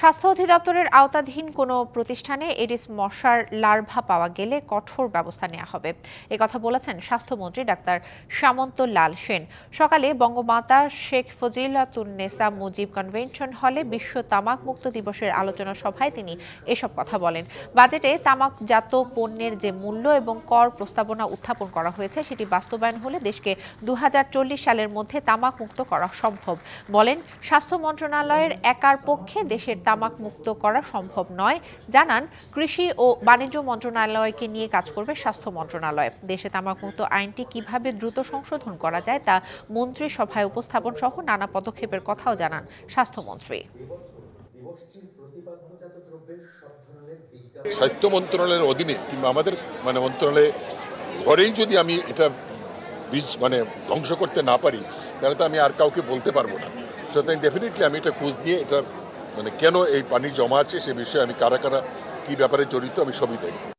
স্বাস্থ্য অধিদপ্তরের আওতাধীন কোনো প্রতিষ্ঠানে এডিস মশার লার্ভা পাওয়া গেলে কঠোর ব্যবস্থা নেওয়া হবে কথা বলেছেন স্বাস্থ্যমন্ত্রী ডাক্তার সামন্ত লাল সেন সকালে বঙ্গমাতা শেখ ফজিলাতুন্নেসা মুজিব কনভেনশন হলে বিশ্ব তামাক মুক্ত দিবসের আলোচনা সভায় তিনি এসব কথা বলেন বাজেটে তামাকজাত পণ্যের যে মূল্য এবং কর প্রস্তাবনা উত্থাপন করা হয়েছে সেটি বাস্তবায়ন হলে দেশকে দু সালের মধ্যে তামাক মুক্ত করা সম্ভব বলেন স্বাস্থ্য মন্ত্রণালয়ের একার পক্ষে দেশের তামাক মুক্ত করা সম্ভব নয় জানান কৃষি ও বাণিজ্য মন্ত্রণালয়কে নিয়ে কাজ করবে স্বাস্থ্য মন্ত্রণালয় দেশে তামাক মুক্ত আইনটি কিভাবে দ্রুত সংশোধন করা যায় তা সভায় উপস্থাপন সহ নানা পদক্ষেপের কথাও জানান স্বাস্থ্যমন্ত্রী স্বাস্থ্য মন্ত্রণালয়ের অধীনে কিংবা আমাদের মানে মন্ত্রণালয়ে ঘরেই যদি আমি এটা বীজ মানে ধ্বংস করতে না পারি তাহলে তো আমি আর কাউকে বলতে পারবো না সুতরাং ডেফিনেটলি আমি এটা খোঁজ দিয়ে এটা মানে কেন এই পানি জমা আছে সে বিষয়ে আমি কারা কারা কী ব্যাপারে জড়িত আমি সবই দেখব